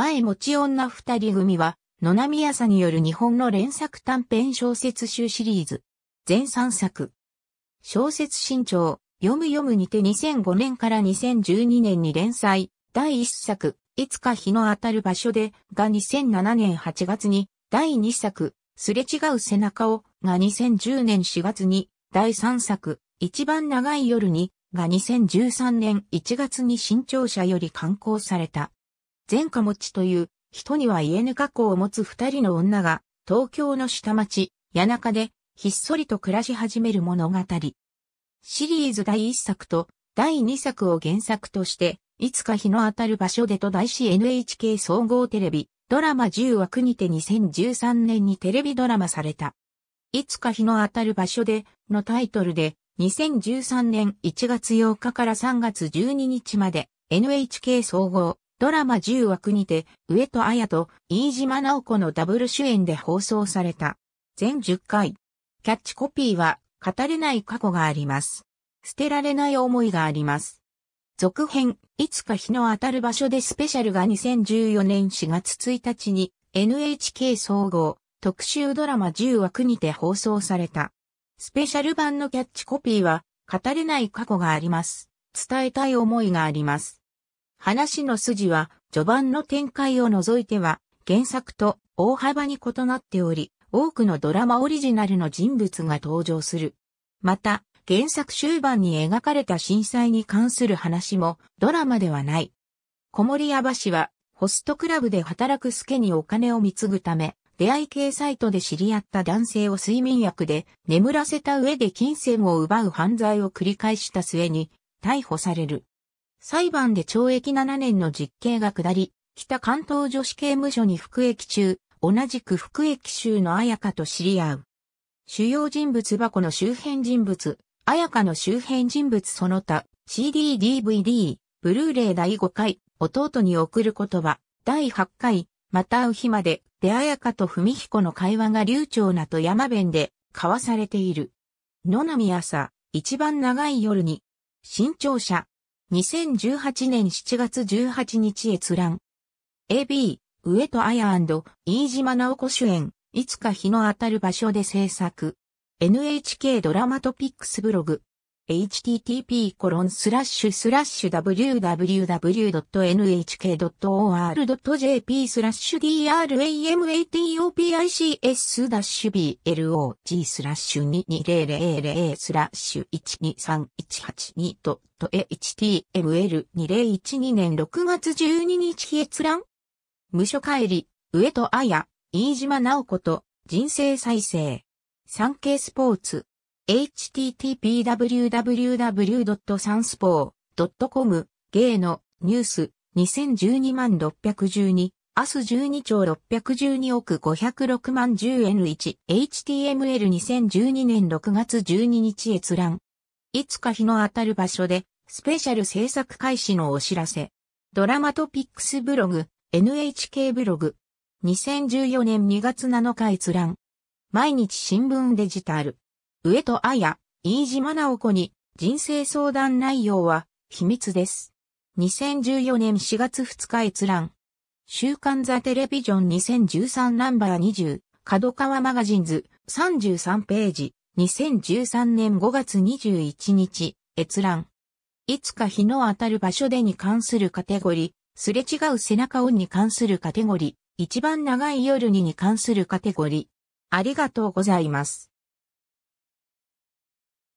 前持ち女二人組は、野波朝による日本の連作短編小説集シリーズ。全3作。小説新潮、読む読むにて2005年から2012年に連載、第1作、いつか日の当たる場所で、が2007年8月に、第2作、すれ違う背中を、が2010年4月に、第3作、一番長い夜に、が2013年1月に新潮社より刊行された。前科持ちという、人には言えぬ過去を持つ二人の女が、東京の下町、谷中で、ひっそりと暮らし始める物語。シリーズ第一作と第二作を原作として、いつか日の当たる場所でと題し NHK 総合テレビ、ドラマ10枠にて2013年にテレビドラマされた。いつか日の当たる場所でのタイトルで、2013年1月8日から3月12日まで NHK 総合ドラマ10枠にて、上戸彩と飯島直子のダブル主演で放送された。全10回。キャッチコピーは、語れない過去があります。捨てられない思いがあります。続編、いつか日の当たる場所でスペシャルが2014年4月1日に NHK 総合特集ドラマ10枠にて放送された。スペシャル版のキャッチコピーは、語れない過去があります。伝えたい思いがあります。話の筋は、序盤の展開を除いては、原作と大幅に異なっており、多くのドラマオリジナルの人物が登場する。また、原作終盤に描かれた震災に関する話もドラマではない。小森屋橋はホストクラブで働く助にお金を貢ぐため、出会い系サイトで知り合った男性を睡眠薬で眠らせた上で金銭を奪う犯罪を繰り返した末に逮捕される。裁判で懲役7年の実刑が下り、北関東女子刑務所に服役中、同じく服役囚の綾香と知り合う。主要人物箱の周辺人物、綾香の周辺人物その他、CD、DVD、ブルーレイ第5回、弟に送る言葉、第8回、また会う日まで、で綾香と文彦の会話が流暢なと山弁で、交わされている。野波朝、一番長い夜に、新潮社、2018年7月18日閲覧。AB、上戸彩飯島直子主演、いつか日の当たる場所で制作。NHK ドラマトピックスブログ。http://www.nhk.or.jp スラッシュ dramatopicS-blog スラッシュ2 2 0 0スラッシュ 1231822.html2012 年6月12日閲覧無所帰り、上戸彩、飯島直子と人生再生。産経スポーツ。http://www.sanspo.com 芸のニュース2012万612アス12兆612億506万 10N1 HTML2012 年6月12日閲覧。いつか日の当たる場所でスペシャル制作開始のお知らせ。ドラマトピックスブログ NHK ブログ2014年2月7日閲覧。毎日新聞デジタル。上戸彩、飯島直子に人生相談内容は秘密です。2014年4月2日閲覧。週刊ザテレビジョン2013ナンバー20、角川マガジンズ33ページ、2013年5月21日、閲覧。いつか日の当たる場所でに関するカテゴリー、すれ違う背中音に関するカテゴリー、一番長い夜にに関するカテゴリー。ありがとうございます。